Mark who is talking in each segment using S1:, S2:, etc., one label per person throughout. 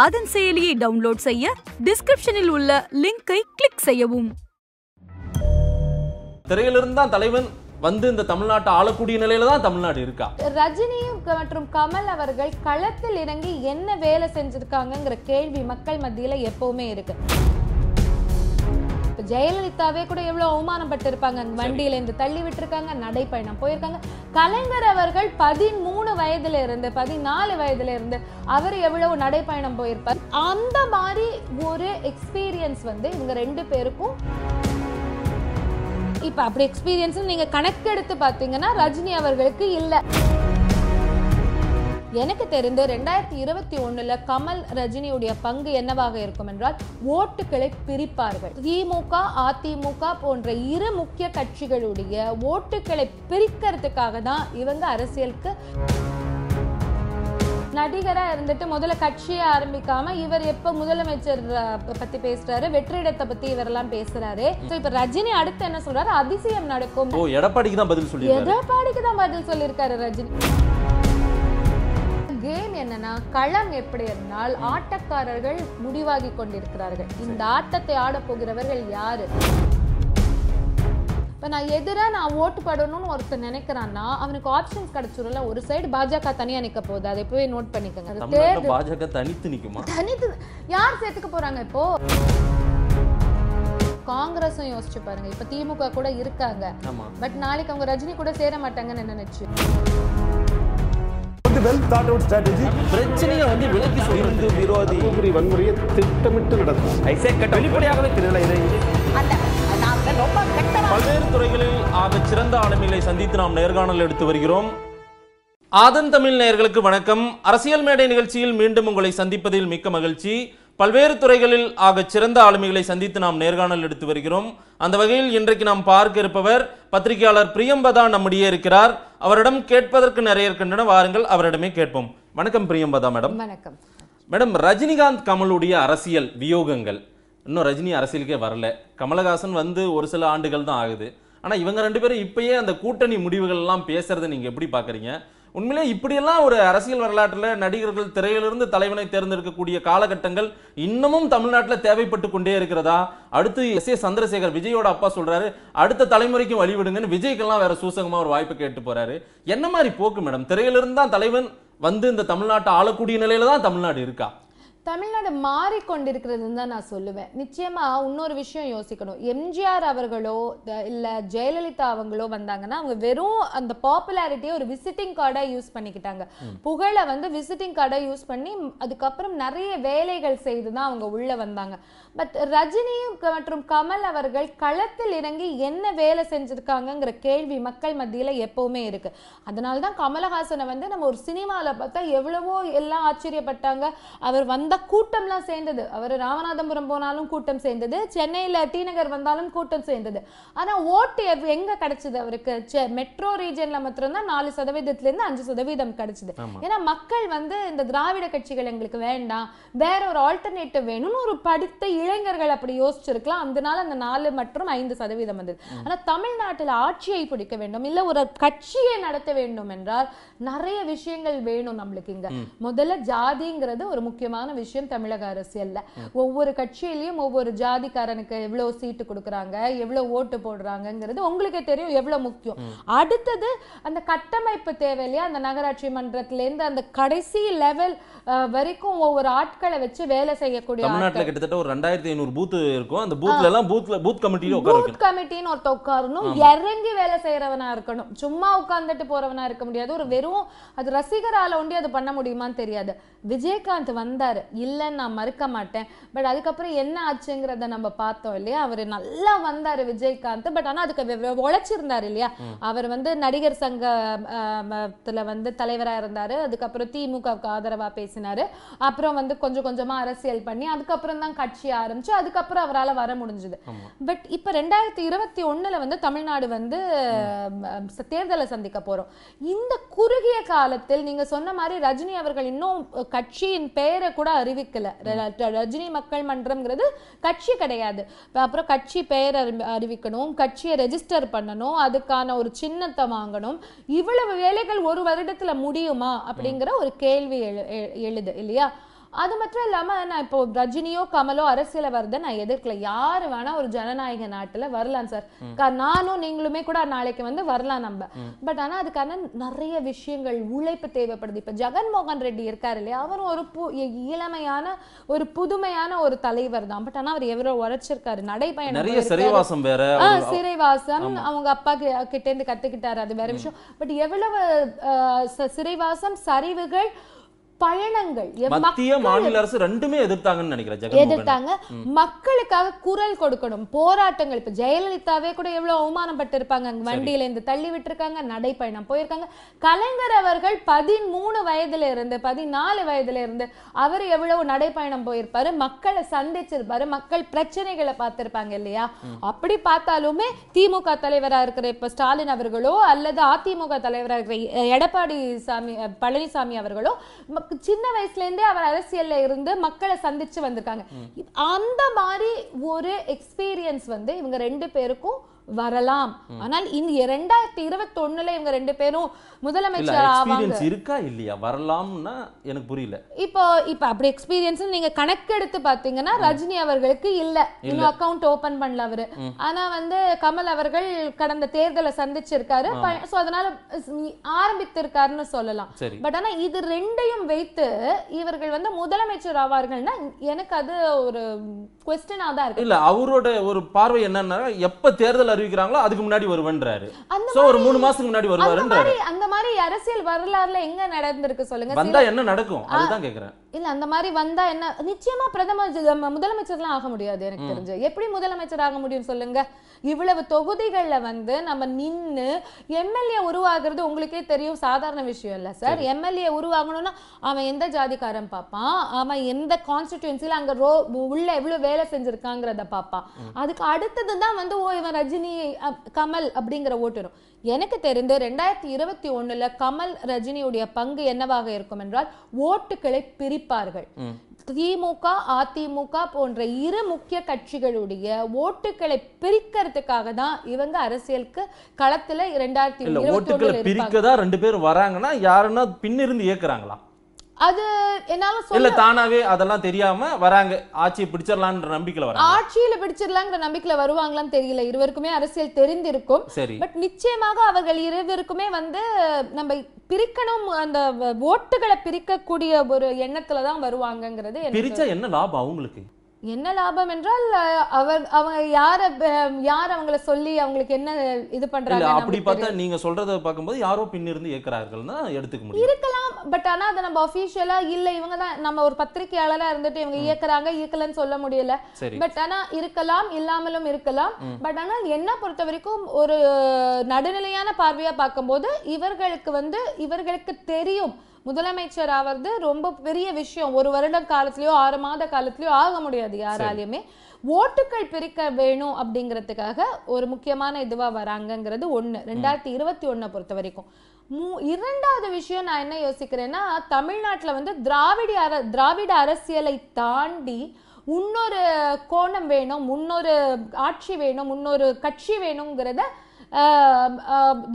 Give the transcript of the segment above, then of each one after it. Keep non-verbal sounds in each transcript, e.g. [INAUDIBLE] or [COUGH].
S1: ஆதன் செயலியை டவுன்லோட் செய்ய டிஸ்கிரிப்ஷனில் உள்ள லிங்கை கிளிக் செய்யவும்
S2: திரையிலிருந்து தான் தலைவன் வந்து இந்த தமிழ்நாட்டை ஆளக்கூடிய நிலையில தான் தமிழ்நாடு இருக்கா
S1: ரஜினி மற்றும் கமல் அவர்கள் களத்தில் இறங்கி என்ன வேலை செஞ்சிருக்காங்கிற கேள்வி மக்கள் மத்தியில எப்பவுமே இருக்கு ஜெயலலிதாவே கூட எவ்வளவு அவமானப்பட்டு இருப்பாங்க வண்டியில இருந்து தள்ளி இருக்காங்க நடைப்பயணம் போயிருக்காங்க கலைஞர் அவர்கள் பதிமூணு வயதுல இருந்து பதினாலு வயதுல இருந்து அவர் எவ்வளவு நடைப்பயணம் போயிருப்பார் அந்த மாதிரி ஒரு எக்ஸ்பீரியன்ஸ் வந்து இவங்க ரெண்டு பேருக்கும் இப்போ அப்படி எக்ஸ்பீரியன்ஸ் நீங்கள் கணக்கெடுத்து பாத்தீங்கன்னா ரஜினி அவர்களுக்கு இல்லை எனக்கு தெரிந்து ரெண்டாயிரத்தி இருபத்தி ஒண்ணுல கமல் ரஜினியுடைய பங்கு என்னவாக இருக்கும் என்றால் ஓட்டுகளை பிரிப்பார்கள் திமுக அதிமுக போன்ற இரு முக்கிய கட்சிகளுடைய ஓட்டுகளை பிரிக்கிறதுக்காக தான் இவங்க அரசியலுக்கு நடிகரா இருந்துட்டு முதல்ல கட்சியை ஆரம்பிக்காம இவர் எப்ப முதலமைச்சர் பத்தி பேசுறாரு வெற்றிடத்தை பத்தி இவரெல்லாம் பேசுறாரு இப்ப ரஜினி அடுத்து என்ன சொல்றாரு அதிசயம் நடக்கும்
S2: எடப்பாடிக்கு தான் பதில் சொல்லி
S1: எடப்பாடிக்கு தான் பதில் சொல்லியிருக்காரு ரஜினி கேம் என்னன்னா களம் எப்படி இருந்தால் ஆட்டக்காரர்கள் முடிவாகி கொண்டிருக்கிறார்கள் இந்த ஆட்டத்தை ஆடப்போகிறவர்கள் போகிறவர்கள் யாரு இப்போ நான் எதிராக நான் ஓட்டு படணும்னு ஒருத்தர் நினைக்கிறான்னா அவனுக்கு ஆப்ஷன்ஸ் கிடைச்சிரும்ல ஒரு சைடு பாஜக தனியாக நிற்க போகுது அதை போய் நோட் பண்ணிக்கோங்க
S2: பாஜக தனித்து நிற்குமா
S1: தனித்து யார் சேர்த்துக்க போகிறாங்க இப்போ காங்கிரஸும் யோசிச்சு பாருங்க இப்போ திமுக கூட இருக்காங்க பட் நாளைக்கு அவங்க ரஜினி கூட சேர மாட்டாங்கன்னு நினைச்சு
S2: வெல் தாட் அவுட் ஸ்ட்ராட்டஜி பிரச்சனையை வந்து விலக்கி இந்து விரோதி புரி வன்முறையை திட்டமிட்டு நடக்கும் கட்ட வெளிப்படையாகவே தெரியல இதை பல்வேறு துறைகளில் ஆக சிறந்த ஆளுமைகளை சந்தித்து நாம் நேர்காணல் எடுத்து வருகிறோம் ஆதன் தமிழ் நேயர்களுக்கு வணக்கம் அரசியல் மேடை நிகழ்ச்சியில் மீண்டும் உங்களை சந்திப்பதில் மிக்க மகிழ்ச்சி பல்வேறு துறைகளில் ஆக சிறந்த ஆளுமைகளை சந்தித்து நாம் நேர்காணல் எடுத்து வருகிறோம் அந்த வகையில் இன்றைக்கு நாம் பார்க்க இருப்பவர் பத்திரிகையாளர் பிரியம்பதா நம்முடைய இருக்கிறார் அவரிடம் கேட்பதற்கு நிறைய இருக்கின்றன வாருங்கள் அவரிடமே கேட்போம் வணக்கம் பிரியம்பதா மேடம் வணக்கம் மேடம் ரஜினிகாந்த் கமலுடைய அரசியல் வியோகங்கள் இன்னும் ரஜினி அரசியலுக்கே வரல கமலஹாசன் வந்து ஒரு சில ஆண்டுகள் தான் ஆகுது ஆனால் இவங்க ரெண்டு பேரும் இப்பயே அந்த கூட்டணி முடிவுகள்லாம் பேசுறதை நீங்கள் எப்படி பார்க்குறீங்க உண்மையிலே இப்படியெல்லாம் ஒரு அரசியல் வரலாற்றில் நடிகர்கள் திரையிலிருந்து தலைவனை தேர்ந்தெடுக்கக்கூடிய காலகட்டங்கள் இன்னமும் தமிழ்நாட்டில் தேவைப்பட்டு கொண்டே இருக்கிறதா அடுத்து எஸ் ஏ சந்திரசேகர் விஜயோட அப்பா சொல்றாரு அடுத்த தலைமுறைக்கும் வழிவிடுங்கன்னு விஜய்க்கெல்லாம் வேற சூசகமாக ஒரு வாய்ப்பு கேட்டு போறாரு என்ன மாதிரி போக்கு மேடம் திரையிலிருந்து தான் தலைவன் வந்து இந்த தமிழ்நாட்டை ஆளக்கூடிய நிலையில தான் தமிழ்நாடு இருக்கா
S1: தமிழ்நாடு மாறிக்கொண்டிருக்கிறதுன்னு தான் நான் சொல்லுவேன் நிச்சயமாக இன்னொரு விஷயம் யோசிக்கணும் எம்ஜிஆர் அவர்களோ இல்லை ஜெயலலிதா அவங்களோ வந்தாங்கன்னா அவங்க வெறும் அந்த பாப்புலாரிட்டியை ஒரு விசிட்டிங் கார்டாக யூஸ் பண்ணிக்கிட்டாங்க புகழை வந்து விசிட்டிங் கார்டாக யூஸ் பண்ணி அதுக்கப்புறம் நிறைய வேலைகள் செய்து தான் அவங்க உள்ளே வந்தாங்க பட் ரஜினி மற்றும் கமல் அவர்கள் களத்தில் இறங்கி என்ன வேலை செஞ்சுருக்காங்கங்கிற கேள்வி மக்கள் மத்தியில் எப்போவுமே இருக்குது அதனால தான் கமலஹாசனை வந்து நம்ம ஒரு சினிமாவில் பார்த்தா எவ்வளவோ எல்லாம் ஆச்சரியப்பட்டாங்க அவர் வந்த கூட்டம்லாம் சேர்ந்தது அவர் ராமநாதபுரம் போனாலும் கூட்டம் சேர்ந்தது சென்னையில் டி நகர் வந்தாலும் கூட்டம் சேர்ந்தது ஆனால் ஓட்டு எங்கே கிடச்சிது அவருக்கு மெட்ரோ ரீஜனில் மாத்திரம்தான் நாலு சதவீதத்துலேருந்து அஞ்சு சதவீதம் கிடச்சிது ஏன்னா மக்கள் வந்து இந்த திராவிட கட்சிகள் எங்களுக்கு வேண்டாம் வேற ஒரு ஆல்டர்னேட்டிவ் வேணும்னு ஒரு படித்த இளைஞர்கள் அப்படி யோசிச்சிருக்கலாம் அதனால அந்த நாலு மற்றும் ஐந்து சதவீதம் வந்தது ஆனால் தமிழ்நாட்டில் ஆட்சியை பிடிக்க வேண்டும் இல்லை ஒரு கட்சியை நடத்த வேண்டும் என்றால் நிறைய விஷயங்கள் வேணும் நம்மளுக்கு இங்க முதல்ல ஜாதிங்கிறது ஒரு முக்கியமான விஷயம் தமிழக அரசியல்ல ஒவ்வொரு கட்சியிலையும் ஒவ்வொரு ஜாதிக்காரனுக்கு எவ்வளவு சீட்டு கொடுக்குறாங்க எவ்வளவு ஓட்டு போடுறாங்கிறது உங்களுக்கே தெரியும் எவ்வளவு முக்கியம் அடுத்தது அந்த கட்டமைப்பு தேவை இல்லையா அந்த நகராட்சி மன்றத்திலேருந்து அந்த கடைசி லெவல் வரைக்கும் ஒவ்வொரு ஆட்களை வச்சு வேலை செய்யக்கூடிய
S2: கிட்டத்தட்ட ஒரு ரெண்டாயிரம் ஆறாயிரத்தி ஐநூறு பூத் இருக்கும் அந்த பூத்ல எல்லாம் பூத்ல பூத் கமிட்டில உட்காரணும் பூத்
S1: கமிட்டின்னு ஒருத்த உட்காரணும் இறங்கி வேலை செய்யறவனா இருக்கணும் சும்மா உட்கார்ந்துட்டு போறவனா இருக்க முடியாது ஒரு வெறும் அது ரசிகரால ஒண்டி அது பண்ண முடியுமான்னு தெரியாது விஜயகாந்த் வந்தாரு இல்லைன்னு நான் மறுக்க மாட்டேன் பட் அதுக்கப்புறம் என்ன ஆச்சுங்கிறத நம்ம பார்த்தோம் இல்லையா அவர் நல்லா வந்தாரு விஜயகாந்த் பட் ஆனா அதுக்கு உழைச்சிருந்தாரு இல்லையா அவர் வந்து நடிகர் சங்கத்துல வந்து தலைவரா இருந்தாரு அதுக்கப்புறம் திமுகவுக்கு ஆதரவா பேசினாரு அப்புறம் வந்து கொஞ்சம் கொஞ்சமா அரசியல் பண்ணி அதுக்கப்புறம் தான் கட்சி ஆரம்பிச்சு அதுக்கப்புறம் அவரால் வர முடிஞ்சது பட் இப்போ ரெண்டாயிரத்தி இருபத்தி ஒன்றில் வந்து தமிழ்நாடு வந்து தேர்தலை சந்திக்க போகிறோம் இந்த குறுகிய காலத்தில் நீங்கள் சொன்ன மாதிரி ரஜினி அவர்கள் இன்னும் கட்சியின் பெயரை கூட அறிவிக்கலை ரஜினி மக்கள் மன்றம்ங்கிறது கட்சி கிடையாது அப்புறம் கட்சி பெயர் அறிவிக்கணும் கட்சியை ரெஜிஸ்டர் பண்ணணும் அதுக்கான ஒரு சின்னத்தை வாங்கணும் இவ்வளவு வேலைகள் ஒரு வருடத்துல முடியுமா அப்படிங்கிற ஒரு கேள்வி எழுது இல்லையா அது மட்டும் இல்லாம நான் இப்போ ரஜினியோ கமலோ அரசியல வருது நான் எதிர்க்கல யாரு வேணா ஒரு ஜனநாயக நாட்டுல வரலாம் சார் நானும் நீங்களுமே கூட நாளைக்கு வந்து வரலாம் நம்ம பட் ஆனா அதுக்கான நிறைய விஷயங்கள் உழைப்பு தேவைப்படுது இப்ப ஜெகன்மோகன் ரெட்டி இருக்காரு இல்லையா அவரும் ஒரு பு இளமையான ஒரு புதுமையான ஒரு தலைவர் தான் பட் ஆனா அவர் எவரோ உழைச்சிருக்காரு நடைபயணம் நிறைய சிறைவாசம் வேற சிறைவாசம் அவங்க அப்பா கிட்ட இருந்து கத்துக்கிட்டாரு அது வேற விஷயம் பட் எவ்வளவு சிறைவாசம் சரிவுகள் பயணங்கள் மத்திய மாநில அரசு
S2: ரெண்டுமே எதிர்த்தாங்கன்னு நினைக்கிறேன் எதிர்த்தாங்க
S1: மக்களுக்காக குரல் கொடுக்கணும் போராட்டங்கள் இப்ப ஜெயலலிதாவே கூட எவ்வளவு அவமானப்பட்டு இருப்பாங்க வண்டியில இருந்து தள்ளி விட்டுருக்காங்க நடைப்பயணம் போயிருக்காங்க கலைஞர் அவர்கள் பதிமூணு வயதுல இருந்து பதினாலு வயதுல இருந்து அவர் எவ்வளவு நடைப்பயணம் போயிருப்பாரு மக்களை சந்திச்சிருப்பாரு மக்கள் பிரச்சனைகளை பார்த்திருப்பாங்க இல்லையா அப்படி பார்த்தாலுமே திமுக தலைவரா இருக்கிற இப்ப ஸ்டாலின் அவர்களோ அல்லது அதிமுக தலைவரா இருக்கிற எடப்பாடி சாமி பழனிசாமி அவர்களோ சின்ன வயசுல இருந்தே அவர் அரசியலில் இருந்து மக்களை சந்திச்சு வந்திருக்காங்க அந்த மாதிரி ஒரு எக்ஸ்பீரியன்ஸ் வந்து இவங்க ரெண்டு பேருக்கும் வரலாம் ஆனால் இந்த இரண்டாயிரத்தி இருபத்தி ஒண்ணுல இவங்க ரெண்டு பேரும் முதலமைச்சர் ஆவாங்க இருக்கா
S2: இல்லையா வரலாம்னா எனக்கு புரியல
S1: இப்போ இப்ப அப்படி எக்ஸ்பீரியன்ஸ் நீங்க கணக்கெடுத்து பாத்தீங்கன்னா ரஜினி அவர்களுக்கு இல்ல இன்னும் அக்கவுண்ட் ஓபன் பண்ணல அவரு ஆனா வந்து கமல் அவர்கள் கடந்த தேர்தலை சந்திச்சிருக்காரு சோ அதனால ஆரம்பித்திருக்காருன்னு சொல்லலாம் பட் ஆனா இது ரெண்டையும் வைத்து இவர்கள் வந்து முதலமைச்சர் ஆவார்கள்னா எனக்கு அது ஒரு கொஸ்டினா தான் இருக்கு இல்ல
S2: அவரோட ஒரு பார்வை என்னன்னா எப்ப தேர்தல் அறிவிக்கிறாங்களோ அதுக்கு முன்னாடி வருவேன்றாரு சோ ஒரு மூணு மாசத்துக்கு முன்னாடி வருவாருன்றாரு
S1: அந்த மாதிரி அரசியல் வரலாறுல எங்க நடந்திருக்கு சொல்லுங்க வந்தா என்ன நடக்கும் அதுதான் கேக்குறேன் இல்ல அந்த மாதிரி வந்தா என்ன நிச்சயமா பிரதமர் முதலமைச்சர்லாம் ஆக முடியாது எனக்கு தெரிஞ்சு எப்படி முதலமைச்சர் ஆக முடியும் சொல்லுங்க இவ்வளவு தொகுதிகள்ல வந்து நம்ம நின்று எம்எல்ஏ உருவாகிறது உங்களுக்கே தெரியும் சாதாரண விஷயம் இல்ல சார் எம்எல்ஏ உருவாகணும்னா அவன் எந்த ஜாதிக்காரன் பார்ப்பான் அவன் எந்த கான்ஸ்டிடியூன்சில அங்க ரோ உள்ள எவ்வளவு வேலை செஞ்சிருக்காங்கிறத பார்ப்பான் அதுக்கு அடுத்தது தான் வந்து ஓ இவன் ரஜினி ரஜினி கமல் அப்படிங்கிற ஓட்டுரும் எனக்கு தெரிந்து ரெண்டாயிரத்தி இருபத்தி ஒண்ணுல கமல் ரஜினியுடைய பங்கு என்னவாக இருக்கும் என்றால் ஓட்டுகளை பிரிப்பார்கள் திமுக அதிமுக போன்ற இரு முக்கிய கட்சிகளுடைய ஓட்டுகளை பிரிக்கிறதுக்காக தான் இவங்க அரசியலுக்கு களத்துல இரண்டாயிரத்தி ஓட்டுகளை பிரிக்கதான்
S2: ரெண்டு பேரும் வராங்கன்னா யாருன்னா பின்னிருந்து இயக்குறாங்களா
S1: அது என்னால இல்ல தானாவே
S2: அதெல்லாம் தெரியாம வராங்க ஆட்சியை பிடிச்சிடலாம்ன்ற நம்பிக்கையில வராங்க
S1: ஆட்சியில பிடிச்சிடலாங்கிற நம்பிக்கையில வருவாங்களான்னு தெரியல இருவருக்குமே அரசியல் தெரிந்திருக்கும் பட் நிச்சயமாக அவர்கள் இருவருக்குமே வந்து நம்ம பிரிக்கணும் அந்த ஓட்டுகளை பிரிக்கக்கூடிய ஒரு எண்ணத்துல தான் வருவாங்கங்கிறது பிரிச்சா என்ன
S2: லாபம் அவங்களுக்கு
S1: என்ன லாபம் என்றால் அவர் அவங்க யார யார் அவங்கள சொல்லி அவங்களுக்கு என்ன இது பண்றாங்க அப்படி பார்த்தா
S2: நீங்க சொல்றத பார்க்கும்போது யாரோ பின்னிருந்து ஏற்கிறார்கள்னா எடுத்துக்க முடியும்
S1: இருக்கலாம் பட் ஆனா அதை நம்ம அபிஷியலா இல்ல இவங்க தான் நம்ம ஒரு பத்திரிகையாளரா இருந்துட்டு இவங்க இயக்குறாங்க ஏக்கலன்னு சொல்ல முடியல பட் ஆனா இருக்கலாம் இல்லாமலும் இருக்கலாம் பட் ஆனா என்ன பொறுத்த வரைக்கும் ஒரு நடுநிலையான பார்வையா பார்க்கும்போது இவர்களுக்கு வந்து இவர்களுக்கு தெரியும் முதலமைச்சர் ஆவது ரொம்ப பெரிய விஷயம் ஒரு வருட காலத்திலயோ ஆறு மாத காலத்திலயோ ஆக முடியாது யாராலையுமே ஓட்டுகள் பிரிக்க வேணும் அப்படிங்கிறதுக்காக ஒரு முக்கியமான இதுவா வராங்கிறது ஒண்ணு ரெண்டாயிரத்தி இருபத்தி ஒன்னை பொறுத்த வரைக்கும் இரண்டாவது விஷயம் நான் என்ன யோசிக்கிறேன்னா தமிழ்நாட்டில் வந்து திராவிட அர திராவிட அரசியலை தாண்டி இன்னொரு கோணம் வேணும் இன்னொரு ஆட்சி வேணும் இன்னொரு கட்சி வேணுங்கிறத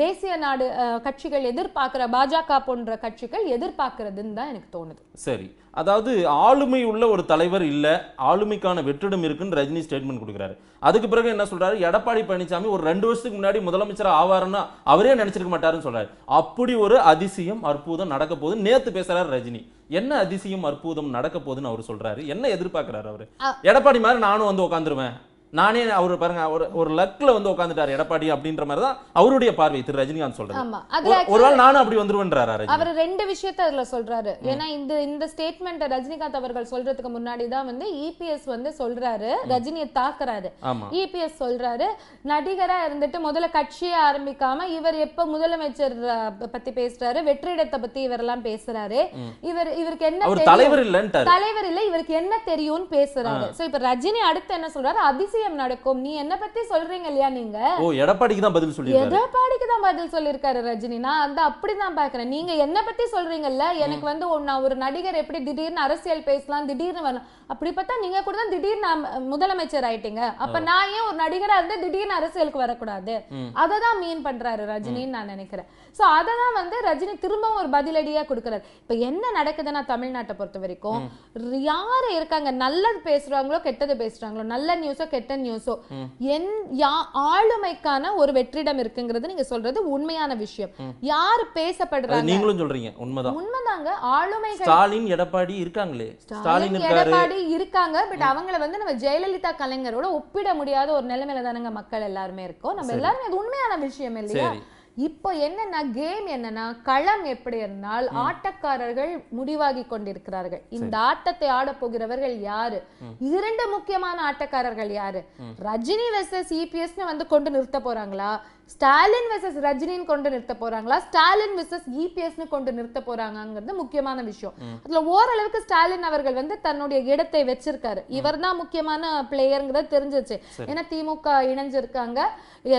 S1: தேசிய நாடு கட்சிகள் எதிர்பார்க்கிற பாஜக போன்ற கட்சிகள் எதிர்பார்க்கறதுன்னு தான் எனக்கு தோணுது
S2: சரி அதாவது ஆளுமை உள்ள ஒரு தலைவர் இல்லை ஆளுமைக்கான வெற்றிடம் இருக்குன்னு ரஜினி ஸ்டேட்மெண்ட் கொடுக்குறாரு அதுக்கு பிறகு என்ன சொல்றாரு எடப்பாடி பழனிசாமி ஒரு ரெண்டு வருஷத்துக்கு முன்னாடி முதலமைச்சர் ஆவாருன்னா அவரே நினைச்சிருக்க மாட்டாருன்னு சொல்றாரு அப்படி ஒரு அதிசயம் அற்புதம் நடக்க போது நேத்து பேசுறாரு ரஜினி என்ன அதிசயம் அற்புதம் நடக்க போதுன்னு அவர் சொல்றாரு என்ன எதிர்பார்க்கிறாரு அவர் எடப்பாடி மாதிரி நானும் வந்து உட்காந்துருவேன் நானே அவர் பாருங்க ஒரு ஒரு லக்ல வந்து உட்காந்துட்டார் எடப்பாடி அப்படின்ற மாதிரி தான் அவருடைய பார்வை திரு ரஜினிகாந்த் சொல்றாரு ஒரு நாள் நானும் அப்படி வந்துருவேன்றாரு அவர்
S1: ரெண்டு விஷயத்த அதுல சொல்றாரு ஏன்னா இந்த இந்த ஸ்டேட்மெண்ட் ரஜினிகாந்த் அவர்கள் சொல்றதுக்கு முன்னாடி தான் வந்து இபிஎஸ் e வந்து சொல்றாரு ரஜினியை தாக்குறாரு இபிஎஸ் e சொல்றாரு நடிகரா இருந்துட்டு முதல்ல கட்சியை ஆரம்பிக்காம இவர் எப்ப முதலமைச்சர் பத்தி பேசுறாரு வெற்றிடத்தை பத்தி இவர் எல்லாம் பேசுறாரு இவர் இவருக்கு என்ன தலைவர் இல்ல தலைவர் இல்ல இவருக்கு என்ன தெரியும்னு பேசுறாரு சோ இப்ப ரஜினி அடுத்து என்ன சொல்றாரு அதிசய சிபிஎம் நடக்கும் நீ என்ன பத்தி சொல்றீங்க இல்லையா நீங்க ஓ
S2: எடப்பாடிக்கு தான் பதில் சொல்லிருக்காரு
S1: எடப்பாடிக்கு தான் பதில் சொல்லியிருக்காரு ரஜினி நான் அந்த அப்படிதான் பாக்குறேன் நீங்க என்ன பத்தி சொல்றீங்கல்ல எனக்கு வந்து நான் ஒரு நடிகர் எப்படி திடீர்னு அரசியல் பேசலாம் திடீர்னு வரலாம் அப்படி பார்த்தா நீங்க கூட தான் திடீர்னு முதலமைச்சர் ஆயிட்டீங்க அப்ப நான் ஏன் ஒரு நடிகரா இருந்து திடீர்னு அரசியலுக்கு வரக்கூடாது அதை தான் மீன் பண்றாரு ரஜினின்னு நான் நினைக்கிறேன் சோ அதை தான் வந்து ரஜினி திரும்பவும் ஒரு பதிலடியா கொடுக்குறாரு இப்ப என்ன நடக்குதுன்னா தமிழ்நாட்டை பொறுத்த வரைக்கும் யாரு இருக்காங்க நல்லது பேசுறாங்களோ கெட்டது பேசுறாங்களோ நல்ல நியூஸோ கெட்ட கெட்ட நியூஸோ என் யா ஆளுமைக்கான ஒரு வெற்றிடம் இருக்குங்கிறது நீங்க சொல்றது உண்மையான விஷயம் யார் பேசப்படுறாங்க நீங்களும்
S2: சொல்றீங்க உண்மைதான்
S1: உண்மைதாங்க ஆளுமை ஸ்டாலின்
S2: எடப்பாடி இருக்காங்களே ஸ்டாலின் எடப்பாடி
S1: இருக்காங்க பட் அவங்கள வந்து நம்ம ஜெயலலிதா கலைஞரோட ஒப்பிட முடியாத ஒரு நிலைமையில தானங்க மக்கள் எல்லாருமே இருக்கோம் நம்ம எல்லாருமே உண்மையான விஷயம் இல்லையா இப்போ என்னன்னா கேம் என்னன்னா களம் எப்படி இருந்தால் ஆட்டக்காரர்கள் முடிவாகி கொண்டிருக்கிறார்கள் இந்த ஆட்டத்தை ஆட போகிறவர்கள் யாரு இரண்டு முக்கியமான ஆட்டக்காரர்கள் யாரு ரஜினி வெர்சஸ் இபிஎஸ் e வந்து கொண்டு நிறுத்த போறாங்களா ஸ்டாலின் விசஸ் ரஜினின்னு கொண்டு நிறுத்த போறாங்களா ஸ்டாலின் விசஸ் இபிஎஸ்னு e கொண்டு நிறுத்த போறாங்கிறது முக்கியமான விஷயம் அதுல ஓரளவுக்கு ஸ்டாலின் அவர்கள் வந்து தன்னுடைய இடத்தை வச்சிருக்காரு இவர் தான் முக்கியமான பிளேயருங்கிறத தெரிஞ்சிச்சு ஏன்னா திமுக இணைஞ்சிருக்காங்க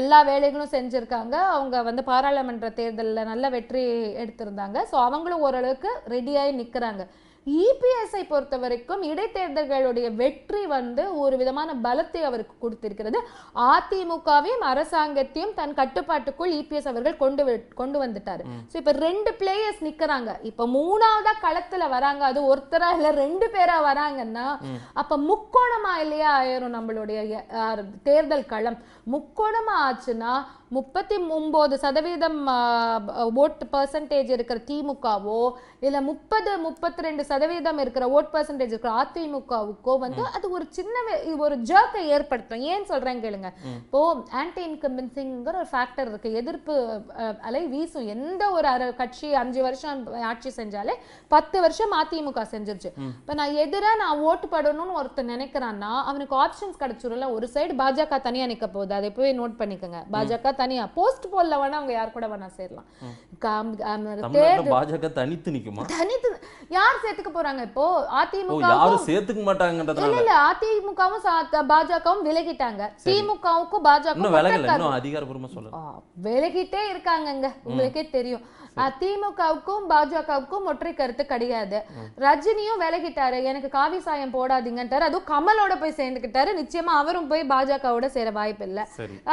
S1: எல்லா வேலைகளும் செஞ்சிருக்காங்க அவங்க வந்து பாராளுமன்ற தேர்தலில் நல்ல வெற்றி எடுத்திருந்தாங்க ஸோ அவங்களும் ஓரளவுக்கு ரெடியாகி நிற்கிறாங்க இபிஎஸ்ஐ e பொறுத்த வரைக்கும் இடைத்தேர்தல்களுடைய வெற்றி வந்து ஒரு விதமான பலத்தை அவருக்கு கொடுத்திருக்கிறது அதிமுகவையும் அரசாங்கத்தையும் தன் கட்டுப்பாட்டுக்குள் இபிஎஸ் e அவர்கள் கொண்டு கொண்டு வந்துட்டாரு ஸோ இப்போ ரெண்டு பிளேயர்ஸ் நிற்கிறாங்க இப்போ மூணாவதா களத்தில் வராங்க அது ஒருத்தரா இல்லை ரெண்டு பேரா வராங்கன்னா அப்போ முக்கோணமா இல்லையா ஆயிரும் நம்மளுடைய தேர்தல் களம் முக்கோணமா ஆச்சுன்னா முப்பத்தி ஒம்பது சதவீதம் ஓட் பர்சன்டேஜ் இருக்கிற திமுகவோ இல்லை முப்பது முப்பத்தி ரெண்டு சதவீதம் இருக்கிற ஓட் பர்சன்டேஜ் இருக்கிற அதிமுகவுக்கோ வந்து அது ஒரு சின்ன ஒரு ஜர்க்கை ஏற்படுத்தும் ஏன் சொல்றேன் கேளுங்க இப்போ ஆன்டி இன்கம்பன்சிங்கிற ஒரு ஃபேக்டர் இருக்கு எதிர்ப்பு அலை வீசும் எந்த ஒரு கட்சி அஞ்சு வருஷம் ஆட்சி செஞ்சாலே பத்து வருஷம் அதிமுக செஞ்சிருச்சு இப்போ நான் எதிராக நான் ஓட்டு படணும்னு ஒருத்தர் நினைக்கிறான்னா அவனுக்கு ஆப்ஷன்ஸ் கிடைச்சிரும்ல ஒரு சைடு பாஜக தனியாக நிற்க போகுது அதை போய் நோட் பண்ணிக்கோங்க பாஜக தனியா போஸ்ட் போல்ல வேணா அவங்க யார் கூட வேணா சேரலாம் பாஜக
S2: தனித்து நிக்குமா
S1: தனித்து யார் சேர்த்துக்க போறாங்க இப்போ அதிமுக யாரும்
S2: சேர்த்துக்க மாட்டாங்கன்றது இல்லை இல்லை
S1: அதிமுகவும் பாஜகவும் விலகிட்டாங்க திமுகவுக்கும் பாஜக
S2: அதிகாரபூர்வமாக சொல்லலாம்
S1: விலகிட்டே இருக்காங்கங்க உங்களுக்கே தெரியும் திமுகவுக்கும் பாஜகவுக்கும் ஒற்றை கருத்து கிடையாது ரஜினியும் விலகிட்டாரு எனக்கு காவி சாயம் போடாதீங்கன்றாரு அதுவும் கமலோட போய் சேர்ந்துக்கிட்டாரு நிச்சயமா அவரும் போய் பாஜகவோட சேர வாய்ப்பு இல்லை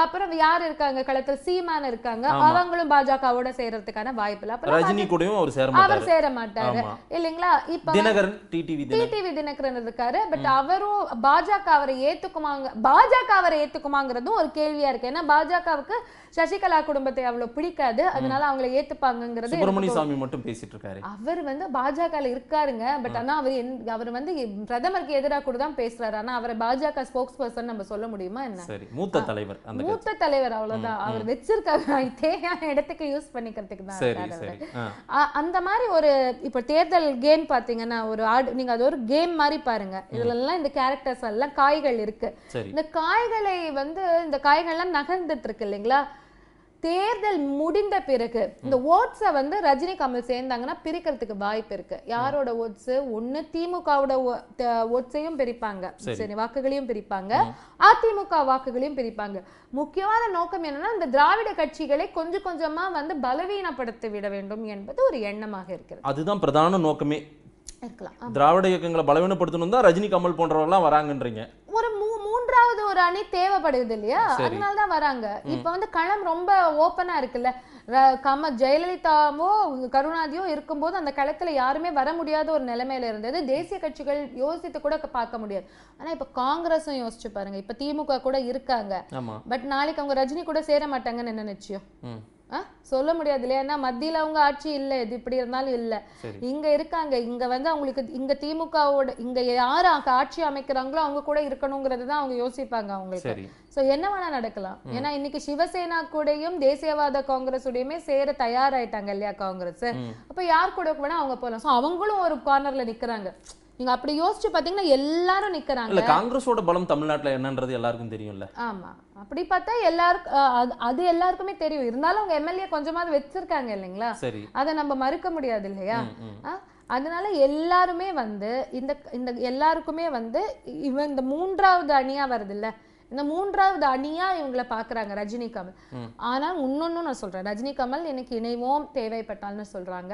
S1: அப்புறம் யார் இருக்காங்க களத்தில் சீமான் இருக்காங்க அவங்களும் பாஜகவோட சேர்றதுக்கான வாய்ப்பு இல்லை ரஜினி கூடயும்
S2: அவர் சேர அவர் சேர மாட்டாரு
S1: இல்லைங்களா இப்ப தினகரன்
S2: டிடிவி டிடிவி
S1: தினகரன் இருக்காரு பட் அவரும் பாஜக அவரை ஏத்துக்குமாங்க பாஜக அவரை ஏத்துக்குமாங்கிறதும் ஒரு கேள்வியா இருக்கு ஏன்னா பாஜகவுக்கு சசிகலா குடும்பத்தை அவ்வளவு பிடிக்காது அதனால அவங்கள ஏத்துப்பாங்கிறது சுப்பிரமணியசாமி
S2: மட்டும் பேசிட்டு இருக்காரு
S1: அவர் வந்து பாஜக இருக்காருங்க பட் ஆனா அவர் அவர் வந்து பிரதமருக்கு எதிராக கூட தான் பேசுறாரு ஆனா அவரை பாஜக ஸ்போக்ஸ் பர்சன் நம்ம சொல்ல முடியுமா என்ன
S2: மூத்த தலைவர் மூத்த
S1: தலைவர் அவ்வளவுதான் அவர் வச்சிருக்காரு [LAUGHS] தேவையான இடத்துக்கு யூஸ் பண்ணிக்கிறதுக்கு தான் அந்த மாதிரி ஒரு இப்ப தேர்தல் கேம் பாத்தீங்கன்னா ஒரு ஆடு நீங்க அது ஒரு கேம் மாதிரி பாருங்க எல்லாம் இந்த கேரக்டர்ஸ் எல்லாம் காய்கள் இருக்கு இந்த காய்களை வந்து இந்த காய்கள் எல்லாம் நகர்ந்துட்டு இருக்கு இல்லைங்களா தேர்தல் முடிந்த பிறகு இந்த ஓட்ஸை வந்து ரஜினி கமல் சேர்ந்தாங்கன்னா பிரிக்கிறதுக்கு வாய்ப்பு இருக்கு யாரோட ஓட்ஸ் ஒன்னு திமுகவோட ஓட்ஸையும் பிரிப்பாங்க சரி வாக்குகளையும் பிரிப்பாங்க அதிமுக வாக்குகளையும் பிரிப்பாங்க முக்கியமான நோக்கம் என்னன்னா இந்த திராவிட கட்சிகளை கொஞ்சம் கொஞ்சமா வந்து பலவீனப்படுத்தி விட வேண்டும் என்பது ஒரு எண்ணமாக இருக்கிறது
S2: அதுதான் பிரதான நோக்கமே திராவிட இயக்கங்களை பலவீனப்படுத்தணும் தான் ரஜினி கமல் போன்றவர்கள்லாம் வராங்கன்றீங்க
S1: ஒரு ஏதாவது ஒரு அணி தேவைப்படுது இல்லையா அதனால தான் வராங்க இப்ப வந்து களம் ரொம்ப ஓப்பனா இருக்குல்ல கம ஜெயலலிதாவோ கருணாதியோ இருக்கும்போது அந்த களத்துல யாருமே வர முடியாத ஒரு நிலைமையில இருந்தது தேசிய கட்சிகள் யோசித்து கூட பார்க்க முடியாது ஆனா இப்ப காங்கிரஸும் யோசிச்சு பாருங்க இப்ப திமுக கூட இருக்காங்க பட் நாளைக்கு அவங்க ரஜினி கூட சேர மாட்டாங்கன்னு என்ன நிச்சயம் சொல்ல முடியாது இல்லையா ஏன்னா மத்தியில் அவங்க ஆட்சி இல்லை இது இப்படி இருந்தாலும் இல்லை இங்க இருக்காங்க இங்க வந்து அவங்களுக்கு இங்க திமுகவோட இங்க யார் ஆட்சி அமைக்கிறாங்களோ அவங்க கூட இருக்கணுங்கிறது தான் அவங்க யோசிப்பாங்க அவங்களுக்கு ஸோ என்ன வேணா நடக்கலாம் ஏன்னா இன்னைக்கு சிவசேனா கூடயும் தேசியவாத காங்கிரஸ் உடையுமே சேர தயாராயிட்டாங்க இல்லையா காங்கிரஸ் அப்ப யார் கூட வேணா அவங்க போகலாம் ஸோ அவங்களும் ஒரு கார்னர்ல நிக்கிறாங்க நீங்க அப்படி யோசிச்சு பாத்தீங்கன்னா எல்லாரும் நிக்கிறாங்க இல்ல
S2: காங்கிரஸோட பலம் தமிழ்நாட்டுல என்னன்றது எல்லாருக்கும் தெரியும்ல
S1: ஆமா அப்படி பார்த்தா எல்லாருக்கும் அது எல்லாருக்குமே தெரியும் இருந்தாலும் அவங்க எம்எல்ஏ கொஞ்சமாவது வச்சிருக்காங்க இல்லைங்களா சரி அதை நம்ம மறுக்க முடியாது இல்லையா அதனால எல்லாருமே வந்து இந்த இந்த எல்லாருக்குமே வந்து இவன் இந்த மூன்றாவது அணியா வருது இல்ல இந்த மூன்றாவது அணியா இவங்களை பாக்குறாங்க ரஜினி கமல் ஆனா இன்னொன்னு நான் சொல்றேன் ரஜினி கமல் எனக்கு இணைவோம் தேவைப்பட்டால்னு சொல்றாங்க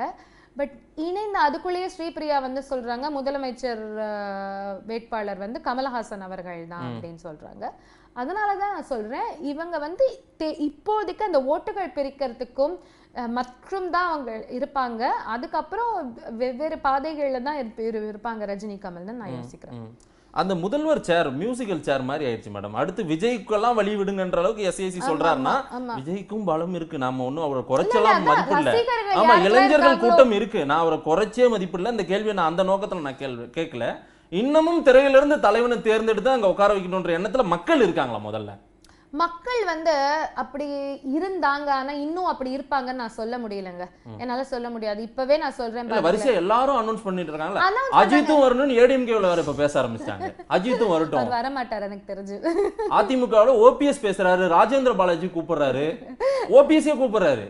S1: பட் இணைந்த அதுக்குள்ளேயே ஸ்ரீபிரியா வந்து சொல்றாங்க முதலமைச்சர் வேட்பாளர் வந்து கமலஹாசன் அவர்கள் தான் அப்படின்னு சொல்றாங்க அதனால தான் நான் சொல்றேன் இவங்க வந்து இப்போதைக்கு அந்த ஓட்டுகள் பிரிக்கிறதுக்கும் மற்றும் தான் அவங்க இருப்பாங்க அதுக்கப்புறம் வெவ்வேறு பாதைகள்ல தான் இருப்பாங்க ரஜினி கமல்னு நான் யோசிக்கிறேன்
S2: அந்த முதல்வர் சேர் மியூசிக்கல் சேர் மாதிரி ஆயிடுச்சு மேடம் அடுத்து விஜய்க்கெல்லாம் வழி விடுங்கன்ற அளவுக்கு எஸ்ஐசி சொல்றாருன்னா விஜய்க்கும் பலம் இருக்கு நாம ஒண்ணும் அவரை குறைச்செல்லாம் மதிப்பில்ல ஆமா இளைஞர்கள் கூட்டம் இருக்கு நான் அவரை குறைச்சே மதிப்பில்ல இந்த கேள்வியை நான் அந்த நோக்கத்துல நான் கேள்வி கேட்கல இன்னமும் திரையிலிருந்து தலைவனை தேர்ந்தெடுத்து அங்க உட்கார வைக்கணுன்ற எண்ணத்துல மக்கள் இருக்காங்களா முதல்ல
S1: மக்கள் வந்து அப்படி இருந்தாங்க ஆனா இன்னும் அப்படி இருப்பாங்கன்னு நான் சொல்ல முடியலங்க என்னால சொல்ல முடியாது இப்பவே நான் சொல்றேன் வரிசை
S2: எல்லாரும் அனௌன்ஸ் பண்ணிட்டு இருக்காங்க அஜித்தும் வரணும்னு ஏடிஎம்கேல வேற இப்ப பேச ஆரம்பிச்சாங்க அஜித்தும் வரட்டும்
S1: வர மாட்டார் எனக்கு தெரிஞ்சு
S2: அதிமுக ஓபிஎஸ் பேசுறாரு ராஜேந்திர பாலாஜி கூப்பிடுறாரு ஓபிஎஸ்ஏ கூப்பிடுறாரு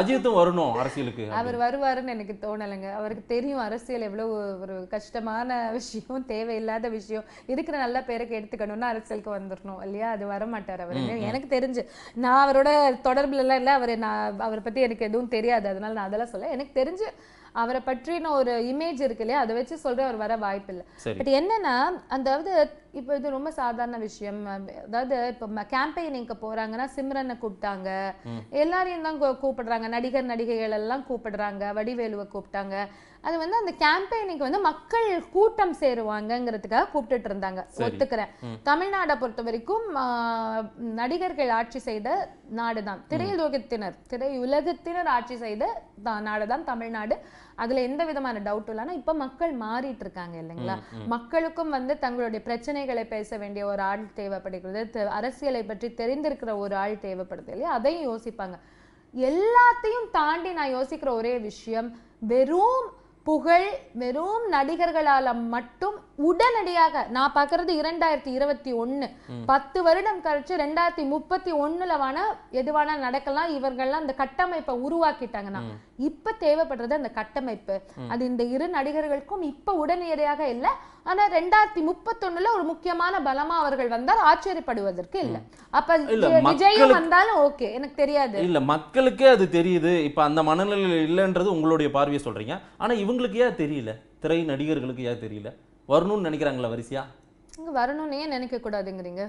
S2: அஜித்தும் வரணும் அரசியலுக்கு அவர்
S1: வருவாருன்னு எனக்கு தோணலைங்க அவருக்கு தெரியும் அரசியல் எவ்வளவு ஒரு கஷ்டமான விஷயம் தேவையில்லாத விஷயம் இருக்கிற நல்ல பேருக்கு எடுத்துக்கணும்னா அரசியலுக்கு வந்துடணும் இல்லையா அது வர மாட்டாரு இருக்கார் அவர் எனக்கு தெரிஞ்சு நான் அவரோட தொடர்புலலாம் இல்லை அவர் நான் அவரை பற்றி எனக்கு எதுவும் தெரியாது அதனால நான் அதெல்லாம் சொல்ல எனக்கு தெரிஞ்சு அவரை பற்றின ஒரு இமேஜ் இருக்கு இல்லையா அதை வச்சு சொல்ற அவர் வர வாய்ப்பு இல்லை பட் என்னன்னா அதாவது இப்போ இது ரொம்ப சாதாரண விஷயம் அதாவது இப்போ கேம்பெயினிங்க்கு போறாங்கன்னா சிம்ரனை கூப்பிட்டாங்க எல்லாரையும் தான் கூப்பிடுறாங்க நடிகர் நடிகைகள் எல்லாம் கூப்பிடுறாங்க வடிவேலுவை கூப்பிட்டாங்க அது வந்து அந்த கேம்பெயினுக்கு வந்து மக்கள் கூட்டம் சேருவாங்கங்கிறதுக்காக கூப்பிட்டு இருந்தாங்க ஒத்துக்கிறேன் தமிழ்நாடை பொறுத்த வரைக்கும் நடிகர்கள் ஆட்சி செய்த நாடு தான் திரையுலகத்தினர் திரையுலகத்தினர் ஆட்சி செய்த நாடு தான் தமிழ்நாடு அதுல எந்த விதமான டவுட் இல்லைன்னா இப்ப மக்கள் மாறிட்டு இருக்காங்க இல்லைங்களா மக்களுக்கும் வந்து தங்களுடைய பிரச்சனைகளை பேச வேண்டிய ஒரு ஆள் தேவைப்படுகிறது அரசியலை பற்றி தெரிந்திருக்கிற ஒரு ஆள் தேவைப்படுது இல்லையா அதையும் யோசிப்பாங்க எல்லாத்தையும் தாண்டி நான் யோசிக்கிற ஒரே விஷயம் வெறும் புகழ் வெறும் நடிகர்களால் மட்டும் உடனடியாக நான் பாக்குறது இரண்டாயிரத்தி இருபத்தி ஒண்ணு பத்து வருடம் கழிச்சு ரெண்டாயிரத்தி முப்பத்தி ஒண்ணுல வேணா எதுவான நடக்கலாம் இவர்கள்லாம் அந்த கட்டமைப்பை உருவாக்கிட்டாங்கன்னா இப்ப தேவைப்படுறது அந்த கட்டமைப்பு அது இந்த இரு நடிகர்களுக்கும் இப்ப உடனடியாக இல்ல ஆனா ரெண்டாயிரத்தி முப்பத்தொன்னுல ஒரு முக்கியமான பலமா அவர்கள் வந்தால் ஆச்சரியப்படுவதற்கு இல்ல அப்ப விஜயம் வந்தாலும் ஓகே எனக்கு தெரியாது இல்ல
S2: மக்களுக்கே அது தெரியுது இப்ப அந்த மனநிலையில் இல்லைன்றது உங்களுடைய பார்வையை சொல்றீங்க ஆனா இவங்களுக்கு ஏன் தெரியல திரை நடிகர்களுக்கு ஏன் தெரியல வரணும்னு நினைக்கிறாங்களா வரிசையா
S1: இங்க வரணும்னு ஏன் நினைக்கக்கூடாதுங்கிறீங்க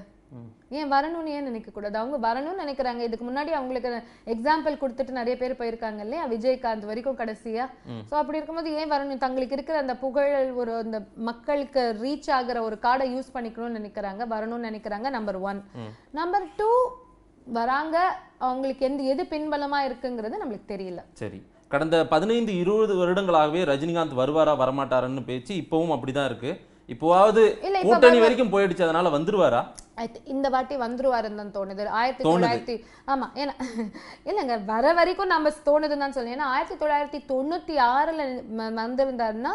S1: ஏன் வரணும்னு ஏன் கூடாது அவங்க வரணும்னு நினைக்கிறாங்க இதுக்கு முன்னாடி அவங்களுக்கு எக்ஸாம்பிள் கொடுத்துட்டு நிறைய பேர் போயிருக்காங்க இல்லையா விஜயகாந்த் வரைக்கும் கடைசியா சோ அப்படி இருக்கும்போது ஏன் வரணும் தங்களுக்கு இருக்கிற அந்த புகழ் ஒரு அந்த மக்களுக்கு ரீச் ஆகிற ஒரு கார்டை யூஸ் பண்ணிக்கணும்னு நினைக்கிறாங்க வரணும்னு நினைக்கிறாங்க நம்பர் ஒன் நம்பர் டூ வராங்க அவங்களுக்கு எந்த எது பின்பலமா இருக்குங்கிறது நம்மளுக்கு தெரியல
S2: சரி கடந்த பதினைந்து இருபது வருடங்களாகவே ரஜினிகாந்த் வருவாரா வரமாட்டாரன்னு பேச்சு இப்பவும் அப்படிதான் இருக்கு இப்போவாவது கூட்டணி வரைக்கும் போயிடுச்சு அதனால வந்துருவாரா
S1: இந்த வாட்டி வந்துருவாருன்னு தான் தோணுது ஆயிரத்தி தொள்ளாயிரத்தி ஆமா ஏன்னா இல்லைங்க வர வரைக்கும் நம்ம தோணுதுன்னு தான் ஏன்னா ஆயிரத்தி தொள்ளாயிரத்தி தொண்ணூத்தி ஆறுல வந்திருந்தாருன்னா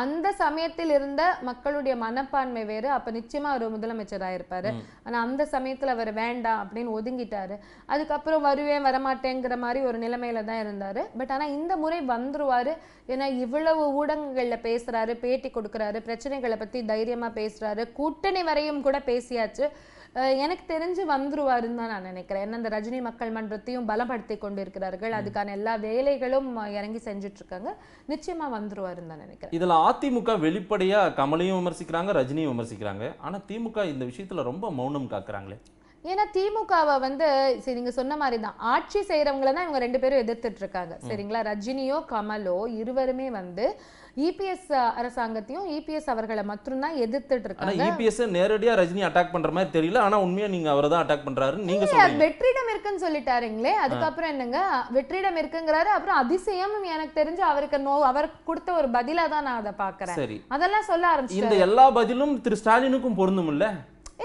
S1: அந்த சமயத்தில் இருந்த மக்களுடைய மனப்பான்மை வேறு அப்போ நிச்சயமா அவர் முதலமைச்சராக இருப்பார் ஆனால் அந்த சமயத்தில் அவர் வேண்டாம் அப்படின்னு ஒதுங்கிட்டாரு அதுக்கப்புறம் வருவேன் வரமாட்டேங்கிற மாதிரி ஒரு நிலைமையில தான் இருந்தார் பட் ஆனா இந்த முறை வந்துருவாரு ஏன்னா இவ்வளவு ஊடகங்களில் பேசுறாரு பேட்டி கொடுக்குறாரு பிரச்சனைகளை பற்றி தைரியமா பேசுறாரு கூட்டணி வரையும் கூட பேசியாச்சு எனக்கு தெரிஞ்சு வந்துருவாருன்னு தான் நான் நினைக்கிறேன் ஏன்னா இந்த ரஜினி மக்கள் மன்றத்தையும் பலப்படுத்தி கொண்டிருக்கிறார்கள் அதுக்கான எல்லா வேலைகளும் இறங்கி செஞ்சுட்டு இருக்காங்க நிச்சயமா வந்துருவாருன்னு தான் நினைக்கிறேன்
S2: இதுல அதிமுக வெளிப்படையா கமலையும் விமர்சிக்கிறாங்க ரஜினியும் விமர்சிக்கிறாங்க ஆனா திமுக இந்த விஷயத்துல ரொம்ப மௌனம் காக்குறாங்களே
S1: ஏன்னா திமுகவை வந்து சரி நீங்க சொன்ன மாதிரி தான் ஆட்சி செய்யறவங்களை தான் இவங்க ரெண்டு பேரும் எதிர்த்துட்டு இருக்காங்க சரிங்களா ரஜினியோ கமலோ இருவருமே வந்து இபிஎஸ் அரசாங்கத்தையும் இபிஎஸ் அவர்களை மட்டும்தான் எதிர்த்துட்டு இருக்காங்க
S2: இபிஎஸ் நேரடியா ரஜினி அட்டாக் பண்ற மாதிரி தெரியல ஆனா உண்மையா நீங்க அவரை தான் அட்டாக் பண்றாரு நீங்க சொல்றீங்க
S1: வெற்றிடம் இருக்குன்னு சொல்லிட்டாருங்களே அதுக்கப்புறம் என்னங்க வெற்றிடம் இருக்குங்கிறாரு அப்புறம் அதிசயம் எனக்கு தெரிஞ்சு அவருக்கு நோ அவர் கொடுத்த ஒரு பதிலா தான் நான் அதை பாக்குறேன் சரி அதெல்லாம் சொல்ல ஆரம்பிச்சு இந்த எல்லா
S2: பதிலும் திரு ஸ்டாலினுக்கும் பொருந்தும் இல்ல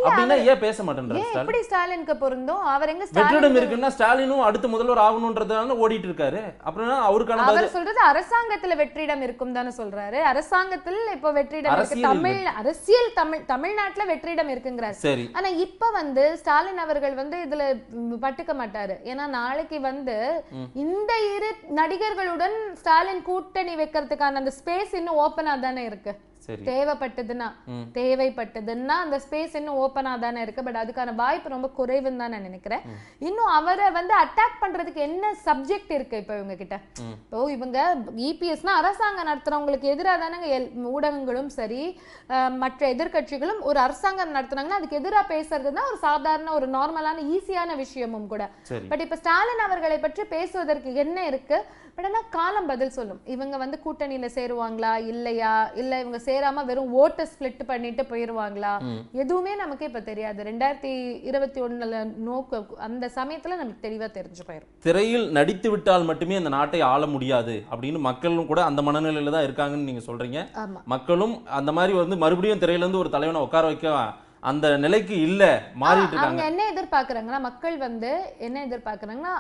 S1: அப்படின்னா ஏன் பேச
S2: மாட்டேன்றாரு எப்படி
S1: ஸ்டாலினுக்கு பொருந்தும் அவர் எங்க வெற்றிடம்
S2: இருக்குன்னா ஸ்டாலினும் அடுத்த முதல்வர் ஆகணும்ன்றதால ஓடிட்டு இருக்காரு அப்புறம் அவருக்கான அவர்
S1: சொல்றது அரசாங்கத்துல வெற்றிடம் இருக்கும் தானே சொல்றாரு அரசாங்கத்தில் இப்ப வெற்றிடம் இருக்கு தமிழ் அரசியல் தமிழ் தமிழ்நாட்டுல வெற்றிடம் இருக்குங்கிறாரு சரி ஆனா இப்ப வந்து ஸ்டாலின் அவர்கள் வந்து இதுல பட்டுக்க மாட்டாரு ஏன்னா நாளைக்கு வந்து இந்த இரு நடிகர்களுடன் ஸ்டாலின் கூட்டணி வைக்கிறதுக்கான அந்த ஸ்பேஸ் இன்னும் ஓப்பனா தானே இருக்கு தேவைப்பட்டதுன்னா தேவைப்பட்டதுன்னா அந்த ஸ்பேஸ் இன்னும் ஓப்பனா தானே இருக்கு பட் அதுக்கான வாய்ப்பு ரொம்ப குறைவுன்னு தான் நான் நினைக்கிறேன் இன்னும் அவரை வந்து அட்டாக் பண்றதுக்கு என்ன சப்ஜெக்ட் இருக்கு இப்ப இவங்க கிட்ட இப்போ இவங்க இபிஎஸ்னா e அரசாங்கம் நடத்துறவங்களுக்கு எதிராக தானே ஊடகங்களும் சரி மற்ற எதிர்கட்சிகளும் ஒரு அரசாங்கம் நடத்துனாங்கன்னா அதுக்கு எதிராக பேசுறது தான் ஒரு சாதாரண ஒரு நார்மலான ஈஸியான விஷயமும் கூட பட் இப்ப ஸ்டாலின் அவர்களை பற்றி பேசுவதற்கு என்ன இருக்கு ஆனால் காலம் பதில் சொல்லும் இவங்க வந்து கூட்டணியில் சேருவாங்களா இல்லையா இல்லை இவங்க சேராமல் வெறும் ஓட்டை ஸ்பிளிட் பண்ணிட்டு போயிடுவாங்களா எதுவுமே நமக்கு இப்போ தெரியாது ரெண்டாயிரத்தி இருபத்தி ஒன்றில் நோக்க அந்த சமயத்தில் நமக்கு தெளிவாக தெரிஞ்சு போயிடும்
S2: திரையில் நடித்து விட்டால் மட்டுமே அந்த நாட்டை ஆள முடியாது அப்படின்னு மக்களும் கூட அந்த மனநிலையில் தான் இருக்காங்கன்னு நீங்கள் சொல்கிறீங்க மக்களும் அந்த மாதிரி வந்து மறுபடியும் திரையிலேருந்து ஒரு தலைவனை உட்கார வைக்க அந்த நிலைக்கு இல்ல மாறிட்டு இருக்காங்க
S1: என்ன எதிர்பார்க்கறாங்கன்னா மக்கள் வந்து என்ன எதிர்பார்க்கறாங்கன்னா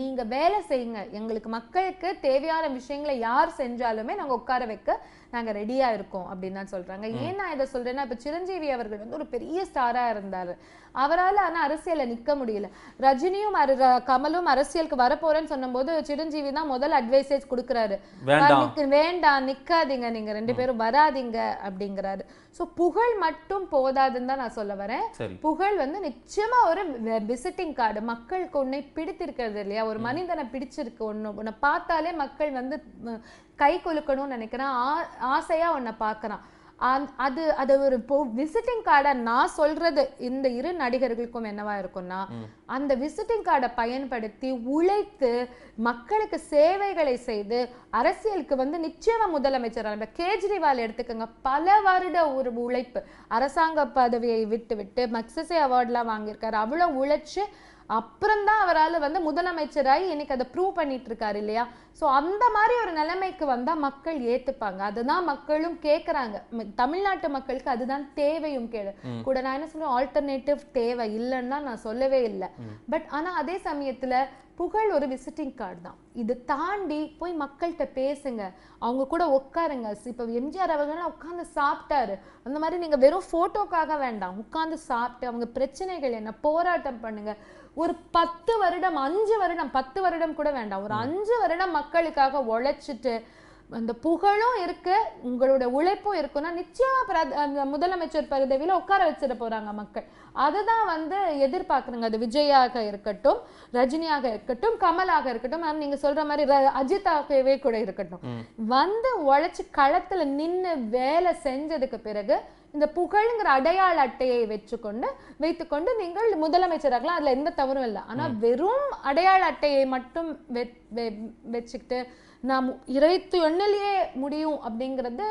S1: நீங்க வேலை செய்யுங்க எங்களுக்கு மக்களுக்கு தேவையான விஷயங்களை யார் செஞ்சாலுமே நாங்க உட்கார வைக்க நாங்கள் ரெடியாக இருக்கோம் அப்படின்னு தான் சொல்கிறாங்க ஏன் நான் இதை சொல்கிறேன்னா இப்போ சிரஞ்சீவி அவர்கள் வந்து ஒரு பெரிய ஸ்டாராக இருந்தார் அவரால் ஆனால் அரசியலில் நிற்க முடியல ரஜினியும் கமலும் அரசியலுக்கு வரப்போறேன்னு சொன்னபோது சிரஞ்சீவி தான் முதல் அட்வைசேஜ் கொடுக்குறாரு வேண்டாம் நிற்காதீங்க நீங்கள் ரெண்டு பேரும் வராதிங்க அப்படிங்கிறாரு ஸோ புகழ் மட்டும் போதாதுன்னு தான் நான் சொல்ல வரேன் புகழ் வந்து நிச்சயமா ஒரு விசிட்டிங் கார்டு மக்களுக்கு உன்னை பிடித்திருக்கிறது இல்லையா ஒரு மனிதனை பிடிச்சிருக்கு ஒன்று உன்னை பார்த்தாலே மக்கள் வந்து கை கொலுக்கணும்னு நினைக்கிறான் ஆ ஆசையாக உன்னை பார்க்குறான் அது அது ஒரு இப்போ விசிட்டிங் கார்டை நான் சொல்றது இந்த இரு நடிகர்களுக்கும் என்னவா இருக்கும்னா அந்த விசிட்டிங் கார்டை பயன்படுத்தி உழைத்து மக்களுக்கு சேவைகளை செய்து அரசியலுக்கு வந்து நிச்சயமா முதலமைச்சர் கேஜ்ரிவால் எடுத்துக்கோங்க பல வருட ஒரு உழைப்பு அரசாங்க பதவியை விட்டு விட்டு மக்சசே அவார்ட்லாம் வாங்கியிருக்காரு அவ்வளோ உழைச்சு அப்புறம்தான் அவரால் வந்து முதலமைச்சராகி இன்னைக்கு அதை ப்ரூவ் பண்ணிட்டு இருக்காரு இல்லையா ஸோ அந்த மாதிரி ஒரு நிலைமைக்கு வந்தால் மக்கள் ஏற்றுப்பாங்க அதுதான் மக்களும் கேட்குறாங்க தமிழ்நாட்டு மக்களுக்கு அதுதான் தேவையும் கேடு கூட நான் என்ன சொல்லுவேன் ஆல்டர்னேட்டிவ் தேவை இல்லைன்னா நான் சொல்லவே இல்லை பட் ஆனால் அதே சமயத்தில் புகழ் ஒரு விசிட்டிங் கார்டு தான் இது தாண்டி போய் மக்கள்கிட்ட பேசுங்க அவங்க கூட உட்காருங்க இப்போ எம்ஜிஆர் அவர்கள் உட்காந்து சாப்பிட்டாரு அந்த மாதிரி நீங்கள் வெறும் ஃபோட்டோக்காக வேண்டாம் உட்காந்து சாப்பிட்டு அவங்க பிரச்சனைகள் என்ன போராட்டம் பண்ணுங்கள் ஒரு பத்து வருடம் அஞ்சு வருடம் பத்து வருடம் கூட வேண்டாம் ஒரு அஞ்சு வருடம் மக்களுக்காக உழைச்சிட்டு அந்த புகழும் இருக்கு உங்களோட உழைப்பும் இருக்குன்னா நிச்சயமா அந்த முதலமைச்சர் பதவியில உட்கார வச்சிட போறாங்க மக்கள் அதுதான் வந்து எதிர்பார்க்குறாங்க அது விஜயாக இருக்கட்டும் ரஜினியாக இருக்கட்டும் கமலாக இருக்கட்டும் நீங்க சொல்ற மாதிரி அஜித்தாகவே கூட இருக்கட்டும் வந்து உழைச்சி களத்துல நின்று வேலை செஞ்சதுக்கு பிறகு இந்த புகழ்ங்கிற அடையாள அட்டையை வச்சுக்கொண்டு வைத்துக்கொண்டு நீங்கள் முதலமைச்சராகலாம் அதில் எந்த தவறும் இல்லை ஆனால் வெறும் அடையாள அட்டையை மட்டும் வச்சுக்கிட்டு நாம் இருபத்தி ஒன்னிலேயே முடியும் அப்படிங்கிறது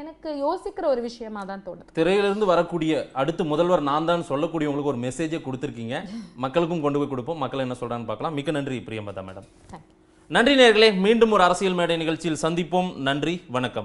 S1: எனக்கு யோசிக்கிற ஒரு விஷயமா தான் தோணுது
S2: திரையிலிருந்து வரக்கூடிய அடுத்து முதல்வர் நான் தான் சொல்லக்கூடிய உங்களுக்கு ஒரு மெசேஜை கொடுத்துருக்கீங்க மக்களுக்கும் கொண்டு போய் கொடுப்போம் மக்கள் என்ன சொல்றான்னு பார்க்கலாம் மிக்க நன்றி பிரியமதா மேடம் நன்றி நேர்களே மீண்டும் ஒரு அரசியல் மேடை நிகழ்ச்சியில் சந்திப்போம் நன்றி வணக்கம்